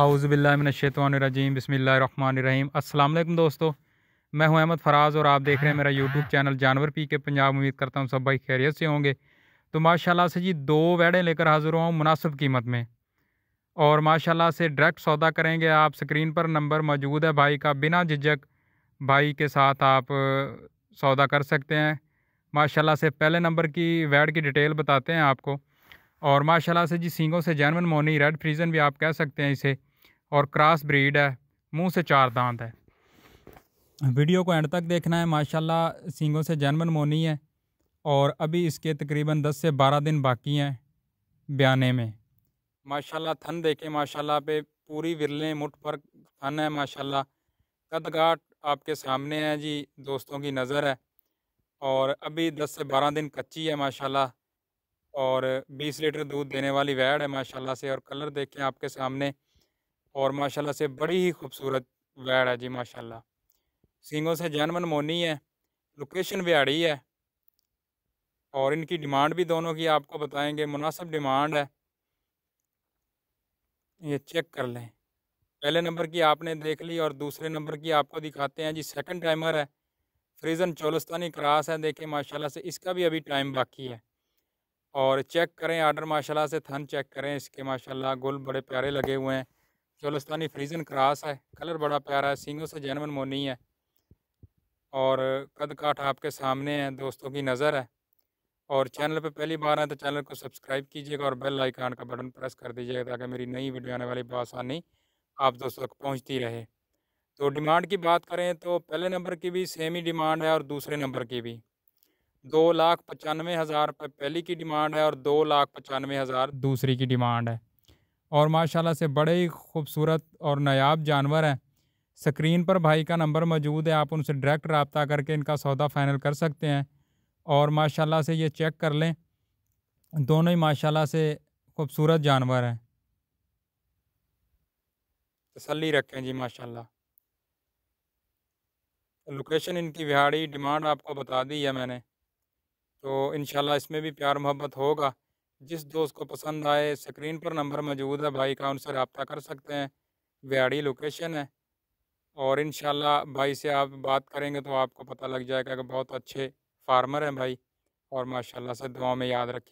आउज़बिल्लाशैतवानरजीम बसमीम अल्लाम दोस्तों मैं हूं अहमद फराज़ और आप देख रहे हैं मेरा यूट्यूब चैनल जानवर पी के पंजाब उम्मीद करता हूं सब भाई खैरियत से होंगे तो माशाल्लाह से जी दो वैडें लेकर हाज़िर हुआ हूँ मुनासिब कीमत में और माशाल्लाह से डायरेक्ट सौदा करेंगे आप स्क्रीन पर नंबर मौजूद है भाई का बिना झिझक भाई के साथ आप सौदा कर सकते हैं माशाला से पहले नंबर की वैड की डिटेल बताते हैं आपको और माशाल्लाह से जी सींगों से जैनवन मोनी रेड फ्रीजन भी आप कह सकते हैं इसे और क्रॉस ब्रीड है मुंह से चार दांत है वीडियो को एंड तक देखना है माशाल्लाह सींगों से जैनवन मोनी है और अभी इसके तकरीबन 10 से 12 दिन बाकी हैं ब्याने में माशाल्लाह थन देखें माशाल्लाह पे पूरी विरलें मुठ पर थन है माशाल्लाह कदघाट आपके सामने है जी दोस्तों की नज़र है और अभी दस से बारह दिन कच्ची है माशाल्लाह और 20 लीटर दूध देने वाली वैड है माशाल्लाह से और कलर देखें आपके सामने और माशाल्लाह से बड़ी ही खूबसूरत वैड है जी माशाल्लाह सिंगों से जानवन मोनी है लोकेशन बिहाड़ी है और इनकी डिमांड भी दोनों की आपको बताएंगे मुनासिब डिमांड है ये चेक कर लें पहले नंबर की आपने देख ली और दूसरे नंबर की आपको दिखाते हैं जी सेकंड टाइमर है फ्रीज़न चौलस्तानी क्रास है देखें माशाल्लाह से इसका भी अभी टाइम बाकी है और चेक करें आर्डर माशाल्लाह से थन चेक करें इसके माशाल्लाह गुल बड़े प्यारे लगे हुए हैं चोलस्तानी फ्रीजन क्रास है कलर बड़ा प्यारा है सिंगों से जैनवन मोनी है और कद काठ आपके सामने है दोस्तों की नज़र है और चैनल पर पहली बार आए तो चैनल को सब्सक्राइब कीजिएगा और बेल आइकान का बटन प्रेस कर दीजिएगा ताकि मेरी नई वीडियो आने वाली बसानी आप दोस्तों तक पहुँचती रहे तो डिमांड की बात करें तो पहले नंबर की भी सेम ही डिमांड है और दूसरे नंबर की भी दो लाख पचानवे हज़ार रुपये पहली की डिमांड है और दो लाख पचानवे हज़ार दूसरी की डिमांड है और माशाल्लाह से बड़े ही खूबसूरत और नायाब जानवर हैं स्क्रीन पर भाई का नंबर मौजूद है आप उनसे डायरेक्ट रबता करके इनका सौदा फ़ाइनल कर सकते हैं और माशाल्लाह से ये चेक कर लें दोनों ही माशाल्लाह से खूबसूरत जानवर हैं तसली रखें जी माशाल्लाह लोकेशन इनकी विहाड़ी डिमांड आपको बता दी है मैंने तो इन इसमें भी प्यार मोहब्बत होगा जिस दोस्त को पसंद आए स्क्रीन पर नंबर मौजूद है भाई का उनसे रबता कर सकते हैं व्याड़ी लोकेशन है और इन भाई से आप बात करेंगे तो आपको पता लग जाएगा कि बहुत अच्छे फार्मर हैं भाई और माशाल्लाह से दुआ में याद रखें